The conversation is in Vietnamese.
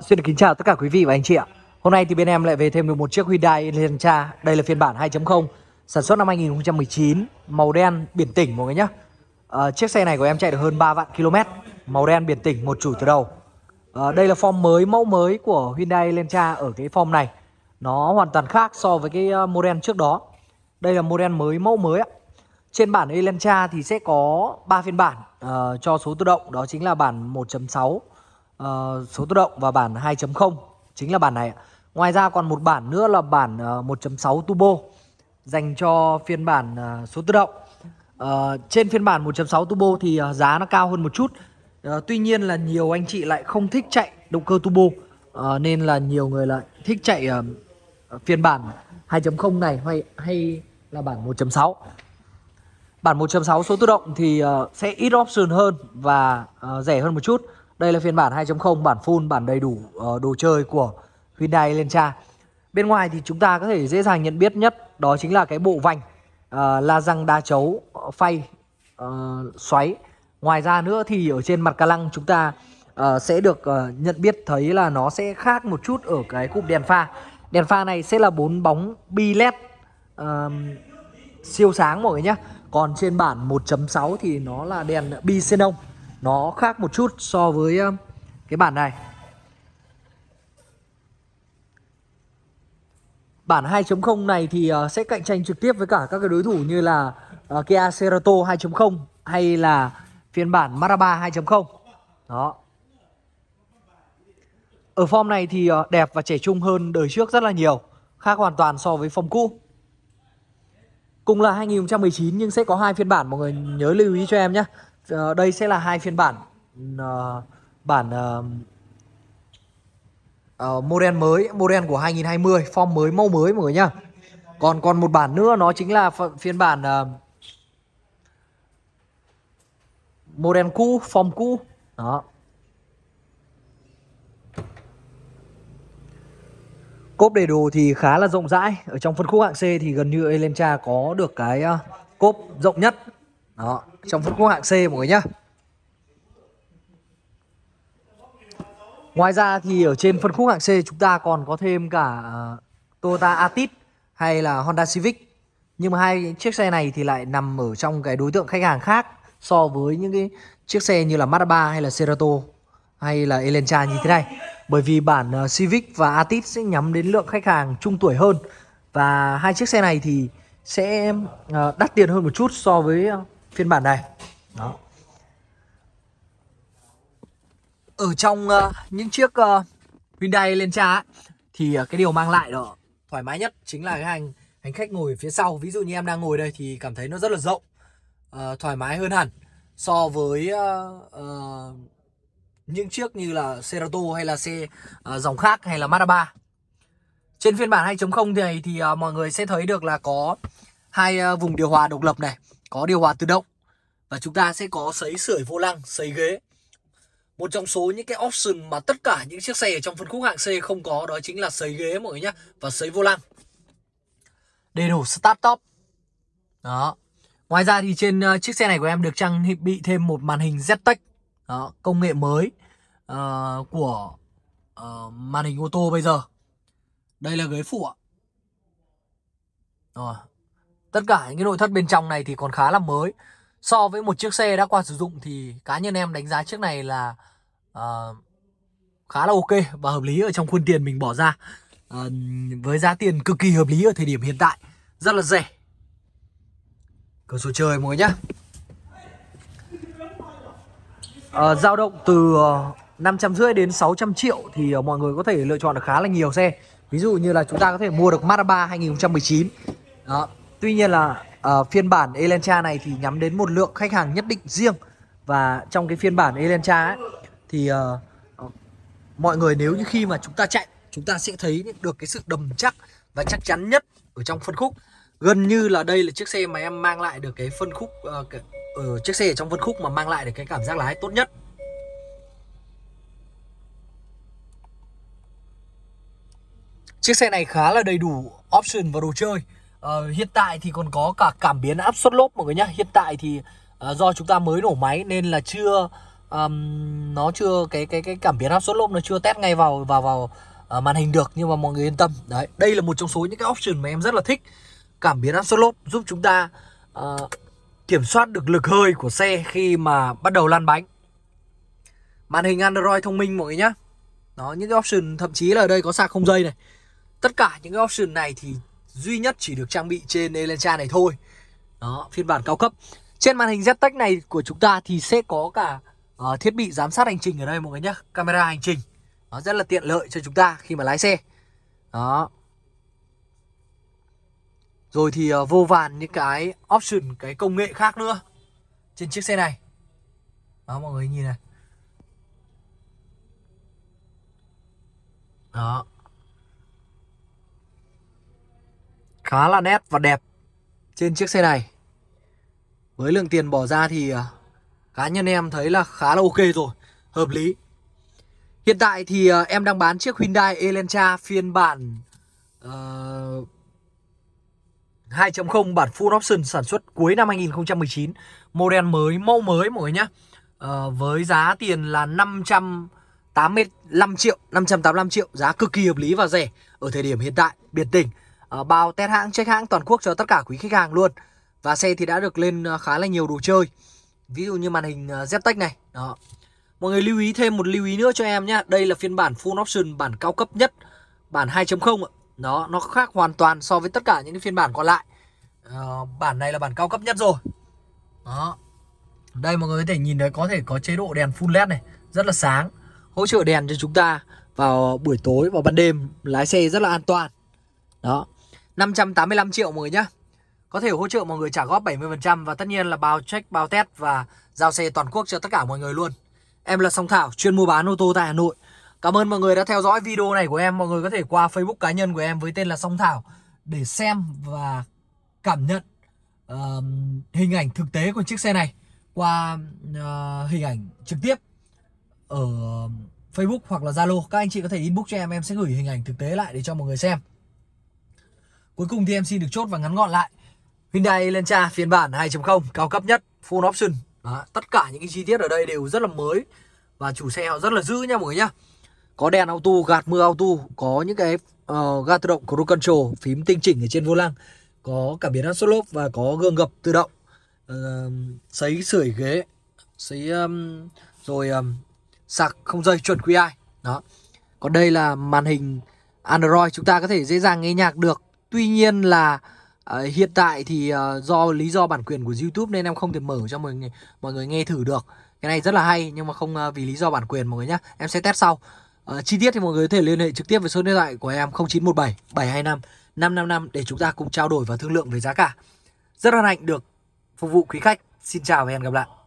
Xin được kính chào tất cả quý vị và anh chị ạ. Hôm nay thì bên em lại về thêm được một chiếc Hyundai Elantra. Đây là phiên bản 2.0, sản xuất năm 2019, màu đen biển tỉnh mọi người nhé. À, ờ, chiếc xe này của em chạy được hơn 3 vạn km, màu đen biển tỉnh một chủ từ đầu. À, đây là form mới, mẫu mới của Hyundai Elantra ở cái form này. Nó hoàn toàn khác so với cái ờ, model trước đó. Đây là model mới, mẫu mới ạ. Trên bản Elantra thì sẽ có 3 phiên bản uh, cho số tự động, đó chính là bản 1.6 uh, số tự động và bản 2.0 chính là bản này Ngoài ra còn một bản nữa là bản ờ, uh, 1.6 turbo dành cho phiên bản uh, số tự động. Uh, trên phiên bản 1.6 turbo thì uh, giá nó cao hơn một chút. Uh, tuy nhiên là nhiều anh chị lại không thích chạy động cơ turbo uh, nên là nhiều người lại thích chạy uh, phiên bản 2.0 này hay hay là bản 1.6. Bản 1.6 số tự động thì uh, sẽ ít option hơn và uh, rẻ hơn một chút. Đây là phiên bản 2.0 bản full bản đầy đủ uh, đồ chơi của Hyundai Elantra. Bên ngoài thì chúng ta có thể dễ dàng nhận biết nhất đó chính là cái bộ vành uh, la răng đa chấu ờ, phay uh, xoáy. Ngoài ra nữa thì ở trên mặt ca lăng chúng ta uh, sẽ được uh, nhận biết thấy là nó sẽ khác một chút ở cái cụm đèn pha. Đèn pha này sẽ là bốn bóng bi led uh, siêu sáng mọi người nhé. Còn trên bản 1.6 thì nó là đèn bi xenon nó khác một chút so với cái bản này Bản 2.0 này thì ờ, sẽ cạnh tranh trực tiếp với cả các cái đối thủ như là ờ, Kia Cerato 2.0 hay là phiên bản Maraba 2.0 Đó Ở form này thì ờ, đẹp và trẻ trung hơn đời trước rất là nhiều Khác hoàn toàn so với form cũ Cùng là 2019 nhưng sẽ có hai phiên bản mọi người nhớ lưu ý cho em nhé Ờ, đây sẽ là hai phiên bản uh, bản uh, uh, model mới model của 2020 form mới mẫu mới mọi người nhá còn còn một bản nữa nó chính là phiên bản uh, model cũ form cũ đó Cốp đề đồ thì khá là rộng rãi Ở trong phân khúc hạng C thì gần như Elantra có được cái cốp rộng nhất đó, trong phân khúc hạng C mọi người nhá. Ngoài ra thì ở trên phân khúc hạng C chúng ta còn có thêm cả ờ, Toyota Atit hay là Honda Civic. Nhưng mà hai chiếc xe này thì lại nằm ở trong cái đối tượng khách hàng khác so với những cái chiếc xe như là Mazda 3 hay là Cerato hay là Elantra như thế này. Bởi vì bản ờ, Civic và Atit sẽ nhắm đến lượng khách hàng trung tuổi hơn và hai chiếc xe này thì sẽ ờ, đắt tiền hơn một chút so với phiên bản này đó ở trong uh, những chiếc uh, Hyundai Elantra thì uh, cái điều mang lại đó thoải mái nhất chính là cái hành hành khách ngồi phía sau ví dụ như em đang ngồi đây thì cảm thấy nó rất là rộng uh, thoải mái hơn hẳn so với uh, uh, những chiếc như là Cerato hay là xe uh, dòng khác hay là Mazda 3 trên phiên bản 2.0 này thì uh, mọi người sẽ thấy được là có hai uh, vùng điều hòa độc lập này có điều hòa tự động và chúng ta sẽ có sấy sưởi vô lăng, sấy ghế. Một trong số những cái option mà tất cả những chiếc xe ở trong phân khúc hạng C không có đó chính là sấy ghế mọi người nhé và sấy vô lăng. Đầy đủ start top. Đó. Ngoài ra thì trên ờ, chiếc xe này của em được trang bị thêm một màn hình ZTEC. Đó, công nghệ mới uh, của uh, màn hình ô tô bây giờ. Đây là ghế phụ ạ. Rồi, Tất cả những cái nội thất bên trong này thì còn khá là mới So với một chiếc xe đã qua sử dụng thì cá nhân em đánh giá chiếc này là uh, khá là ok và hợp lý ở trong khuôn tiền mình bỏ ra uh, Với giá tiền cực kỳ hợp lý ở thời điểm hiện tại Rất là rẻ Cửa sổ trời mọi người nhá uh, động từ năm trăm rưỡi đến 600 triệu thì uh, mọi người có thể lựa chọn được khá là nhiều xe Ví dụ như là chúng ta có thể mua được Mazda 2019 Đó Tuy nhiên là uh, phiên bản Elantra này thì nhắm đến một lượng khách hàng nhất định riêng và trong cái phiên bản Elantra ấy thì uh, mọi người nếu như khi mà chúng ta chạy chúng ta sẽ thấy được cái sự đầm chắc và chắc chắn nhất ở trong phân khúc gần như là đây là chiếc xe mà em mang lại được cái phân khúc uh, cái, uh, chiếc xe ở trong phân khúc mà mang lại được cái cảm giác lái tốt nhất chiếc xe này khá là đầy đủ option và đồ chơi uh, hiện tại thì còn có cả cảm biến áp suất lốp mọi người nhá hiện tại thì uh, do chúng ta mới nổ máy nên là chưa um, nó chưa cái cái cái cảm biến áp suất lốp nó chưa test ngay vào vào vào uh, màn hình được nhưng mà mọi người yên tâm đấy đây là một trong số những cái option mà em rất là thích cảm biến áp suất lốp giúp chúng ta uh, kiểm soát được lực hơi của xe khi mà bắt đầu lăn bánh màn hình Android thông minh mọi người nhá đó những cái option thậm chí là ở đây có sạc không dây này tất cả những cái option này thì duy nhất chỉ được trang bị trên Elantra này thôi đó phiên bản cao cấp trên màn hình ZTEC này của chúng ta thì sẽ có cả uh, thiết bị giám sát hành trình ở đây mọi người nhé camera hành trình nó rất là tiện lợi cho chúng ta khi mà lái xe đó rồi thì uh, vô vàn những cái option cái công nghệ khác nữa trên chiếc xe này đó mọi người nhìn này đó khá là nét và đẹp trên chiếc xe này với lượng tiền bỏ ra thì à, cá nhân em thấy là khá là ok rồi hợp lý hiện tại thì à, em đang bán chiếc Hyundai Elantra phiên bản uh, ờ, 2.0 bản full option sản xuất cuối năm 2019 model mới mẫu mới mọi người nhá uh, với giá tiền là 500 85 triệu 585 triệu giá cực kỳ hợp lý và rẻ ở thời điểm hiện tại biệt tình Ờ, bao test hãng check hãng toàn quốc cho tất cả quý khách hàng luôn và xe thì đã được lên ờ, khá là nhiều đồ chơi ví dụ như màn hình ờ, Zetech này đó mọi người lưu ý thêm một lưu ý nữa cho em nhé đây là phiên bản full option bản cao cấp nhất bản 2.0 Nó nó khác hoàn toàn so với tất cả những cái phiên bản còn lại à, bản này là bản cao cấp nhất rồi đó đây mọi người có thể nhìn thấy có thể có chế độ đèn full led này rất là sáng hỗ trợ đèn cho chúng ta vào buổi tối vào ban đêm lái xe rất là an toàn đó 585 triệu mọi người nhé Có thể hỗ trợ mọi người trả góp 70% Và tất nhiên là bao check, bao test và giao xe toàn quốc cho tất cả mọi người luôn Em là Song Thảo, chuyên mua bán ô tô tại Hà Nội Cảm ơn mọi người đã theo dõi video này của em Mọi người có thể qua Facebook cá nhân của em với tên là Song Thảo Để xem và cảm nhận uh, hình ảnh thực tế của chiếc xe này Qua uh, hình ảnh trực tiếp ở Facebook hoặc là Zalo Các anh chị có thể inbox cho em, em sẽ gửi hình ảnh thực tế lại để cho mọi người xem Cuối cùng thì em xin được chốt và ngắn gọn lại Hyundai Elantra phiên bản 2.0 cao cấp nhất full option Đó, Tất cả những cái chi tiết ở đây đều rất là mới Và chủ xe họ rất là dữ nha mọi người nhá Có đèn auto, gạt mưa auto Có những cái uh, ga tự động cruise control Phím tinh chỉnh ở trên vô lăng Có cảm biến áp suất lốp và có gương gập tự động uh, Sấy sưởi ghế Sấy um, rồi um, sạc không dây chuẩn QI Đó Còn đây là màn hình Android chúng ta có thể dễ dàng nghe nhạc được tuy nhiên là À, hiện tại thì uh, do lý do bản quyền của YouTube nên em không thể mở cho mọi người mọi người nghe thử được. Cái này rất là hay nhưng mà không uh, vì lý do bản quyền mọi người nhé Em sẽ test sau. Uh, chi tiết thì mọi người có thể liên hệ trực tiếp với số điện thoại của em 0917 725 555 để chúng ta cùng trao đổi và thương lượng về giá cả. Rất hân hạnh được phục vụ quý khách. Xin chào và hẹn gặp lại.